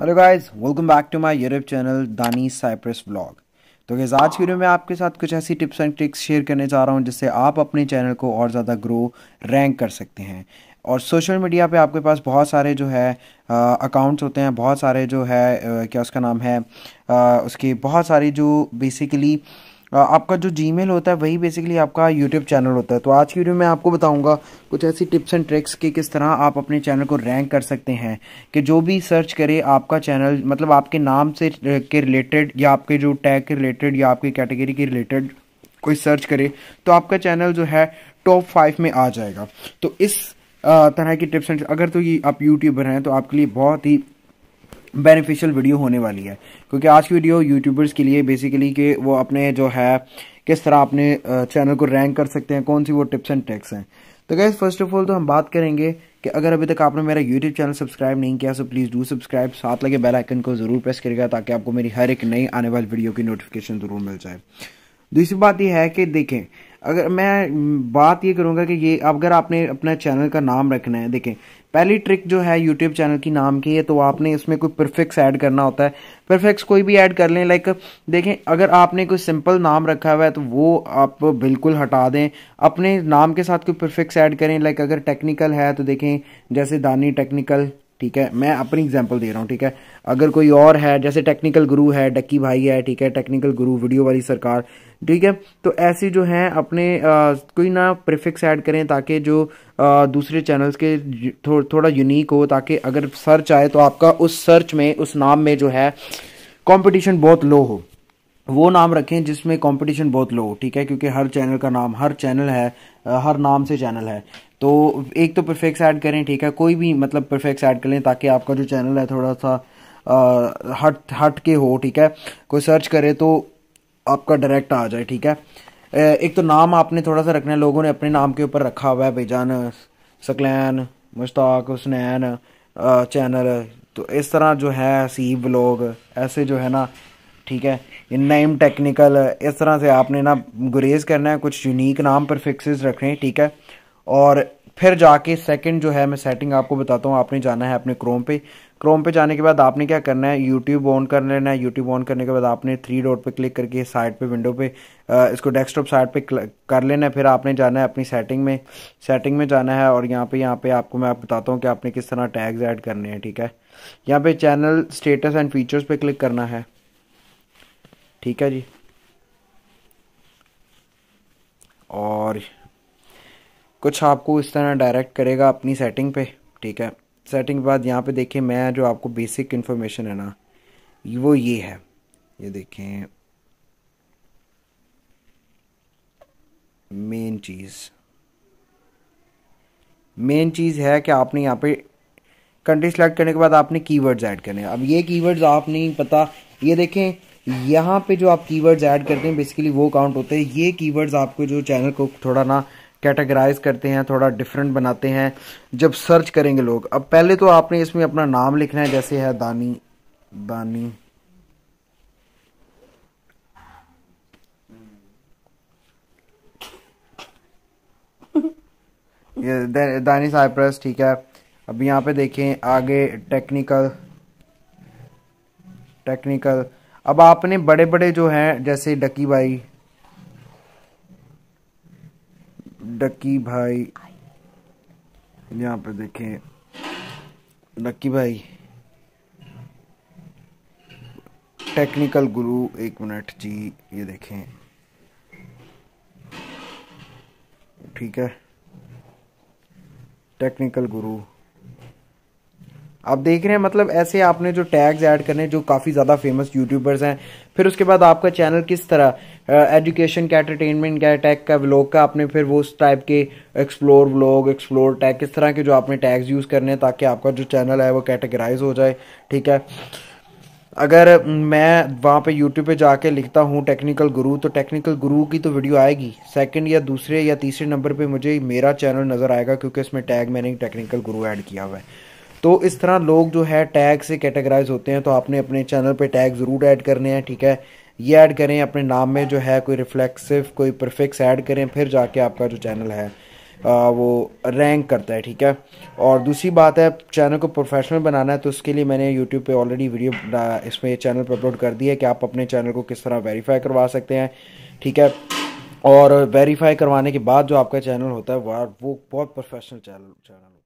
hello guys welcome back to my YouTube channel Dani Cyprus blog तो guys आज की video में आपके साथ कुछ ऐसी टिप्स एंड ट्रिक्स शेयर करने जा रहा हूँ जिससे आप अपने चैनल को और ज़्यादा ग्रो रैंक कर सकते हैं और सोशल मीडिया पे आपके पास बहुत सारे जो है अकाउंट्स होते हैं बहुत सारे जो है आ, क्या उसका नाम है आ, उसकी बहुत सारी जो बेसिकली आपका जो जी होता है वही बेसिकली आपका यूट्यूब चैनल होता है तो आज की वीडियो में आपको बताऊंगा कुछ ऐसी टिप्स एंड ट्रिक्स कि किस तरह आप अपने चैनल को रैंक कर सकते हैं कि जो भी सर्च करे आपका चैनल मतलब आपके नाम से के रिलेटेड या आपके जो टैग के रिलेटेड या आपकी कैटेगरी के रिलेटेड कोई सर्च करे तो आपका चैनल जो है टॉप फाइव में आ जाएगा तो इस तरह की टिप्स एंड अगर तो ये आप यूट्यूबर हैं तो आपके लिए बहुत ही बेनिफिशियल वीडियो होने वाली है क्योंकि आज की वीडियो यूट्यूबर्स के लिए बेसिकली कि वो अपने जो है किस तरह अपने चैनल को रैंक कर सकते हैं कौन सी वो टिप्स एंड ट्रिक्स हैं तो गैस फर्स्ट ऑफ ऑल तो हम बात करेंगे कि अगर अभी तक आपने मेरा यूट्यूब चैनल सब्सक्राइब नहीं किया सो प्लीज़ डू सब्सक्राइब साथ लगे बेल आइकन को ज़रूर प्रेस करेगा ताकि आपको मेरी हर एक नई आने वाली वीडियो की नोटिफिकेशन ज़रूर मिल जाए दूसरी बात यह है कि देखें अगर मैं बात ये करूँगा कि ये अगर आपने अपना चैनल का नाम रखना है देखें पहली ट्रिक जो है यूट्यूब चैनल की नाम की है तो आपने इसमें कोई परफेक्ट्स ऐड करना होता है परफेक्ट्स कोई भी ऐड कर लें लाइक देखें अगर आपने कोई सिंपल नाम रखा हुआ है तो वो आप बिल्कुल हटा दें अपने नाम के साथ कोई परफेक्ट्स ऐड करें लाइक अगर टेक्निकल है तो देखें जैसे दानी टेक्निकल ठीक है मैं अपनी एग्जांपल दे रहा हूँ ठीक है अगर कोई और है जैसे टेक्निकल गुरु है डक्की भाई है ठीक है टेक्निकल गुरु वीडियो वाली सरकार ठीक है तो ऐसे जो हैं अपने आ, कोई ना प्रिफिक्स ऐड करें ताकि जो आ, दूसरे चैनल्स के थो, थोड़ा यूनिक हो ताकि अगर सर्च आए तो आपका उस सर्च में उस नाम में जो है कॉम्पिटिशन बहुत लो हो वो नाम रखें जिसमें कंपटीशन बहुत लो ठीक है क्योंकि हर चैनल का नाम हर चैनल है हर नाम से चैनल है तो एक तो परफेक्ट ऐड करें ठीक है कोई भी मतलब परफेक्ट ऐड कर लें ताकि आपका जो चैनल है थोड़ा सा हट हट के हो ठीक है कोई सर्च करे तो आपका डायरेक्ट आ जाए ठीक है एक तो नाम आपने थोड़ा सा रखना है लोगों ने अपने नाम के ऊपर रखा हुआ है बेजान सकलैन मुश्ताक हुसनैन चैनल तो इस तरह जो है सीब लोग ऐसे जो है ना ठीक है नेम टेक्निकल इस तरह से आपने ना गुरेज करना है कुछ यूनिक नाम पर फिक्सेस हैं ठीक है और फिर जाके सेकंड जो है मैं सेटिंग आपको बताता हूँ आपने जाना है अपने क्रोम पे क्रोम पे जाने के बाद आपने क्या करना है यूट्यूब ऑन कर लेना है यूट्यूब ऑन करने के बाद आपने थ्री डॉट पे क्लिक करके साइड पे विंडो पे इसको डेस्कटॉप साइड पे कर लेना है फिर आपने जाना है अपनी सेटिंग में सेटिंग में जाना है और यहाँ पे यहाँ पे आपको मैं आप बताता हूँ कि आपने किस तरह टैग्स ऐड करने हैं ठीक है यहाँ पे चैनल स्टेटस एंड फीचर्स पे क्लिक करना है ठीक है जी और कुछ आपको इस तरह डायरेक्ट करेगा अपनी सेटिंग पे ठीक है सेटिंग के बाद यहाँ पे देखिए मैं जो आपको बेसिक इन्फॉर्मेशन है ना वो ये है ये देखें मेन चीज़ मेन चीज़ है कि आपने यहाँ पे कंट्री सेलेक्ट करने के बाद आपने कीवर्ड्स ऐड करने अब ये कीवर्ड्स आप नहीं पता ये देखें यहाँ पे जो आप कीवर्ड्स ऐड करते हैं बेसिकली वो काउंट होते हैं ये कीवर्ड्स आपको जो चैनल को थोड़ा ना कैटेगराइज करते हैं थोड़ा डिफरेंट बनाते हैं जब सर्च करेंगे लोग अब पहले तो आपने इसमें अपना नाम लिखना है जैसे है दानी दानी दानी साइप्रस ठीक है अब यहाँ पे देखें आगे टेक्निकल टेक्निकल अब आपने बड़े बड़े जो हैं जैसे डकी भाई डकी भाई यहाँ पे देखें डकी भाई टेक्निकल गुरु एक मिनट जी ये देखें ठीक है टेक्निकल गुरु आप देख रहे हैं मतलब ऐसे आपने जो टैग्स ऐड करने जो काफ़ी ज़्यादा फेमस यूट्यूबर्स हैं फिर उसके बाद आपका चैनल किस तरह एजुकेशन का एंटरटेनमेंट का टैग का व्लॉग का आपने फिर वो उस टाइप के एक्सप्लोर व्लॉग एक्सप्लोर टैग किस तरह के जो आपने टैग्स यूज़ करने हैं ताकि आपका जो चैनल है वो कैटेगराइज हो जाए ठीक है अगर मैं वहाँ पे यूट्यूब पे जाके लिखता हूँ टेक्निकल गुरु तो टेक्निकल गुरु की तो वीडियो आएगी सेकंड या दूसरे या तीसरे नंबर पे मुझे मेरा चैनल नज़र आएगा क्योंकि इसमें टैग मैंने टेक्निकल गुरु ऐड किया हुआ है तो इस तरह लोग जो है टैग से कैटेगराइज होते हैं तो आपने अपने चैनल पे टैग ज़रूर ऐड करने हैं ठीक है ये ऐड करें अपने नाम में जो है कोई रिफ्लेक्सिव कोई परफिक्स ऐड करें फिर जाके आपका जो चैनल है आ, वो रैंक करता है ठीक है और दूसरी बात है चैनल को प्रोफेशनल बनाना है तो उसके लिए मैंने यूट्यूब पे ऑलरेडी वीडियो इसमें चैनल पर अपलोड कर दी है कि आप अपने चैनल को किस तरह वेरीफाई करवा सकते हैं ठीक है और वेरीफाई करवाने के बाद जो आपका चैनल होता है वो बहुत प्रोफेशनल चैनल चैनल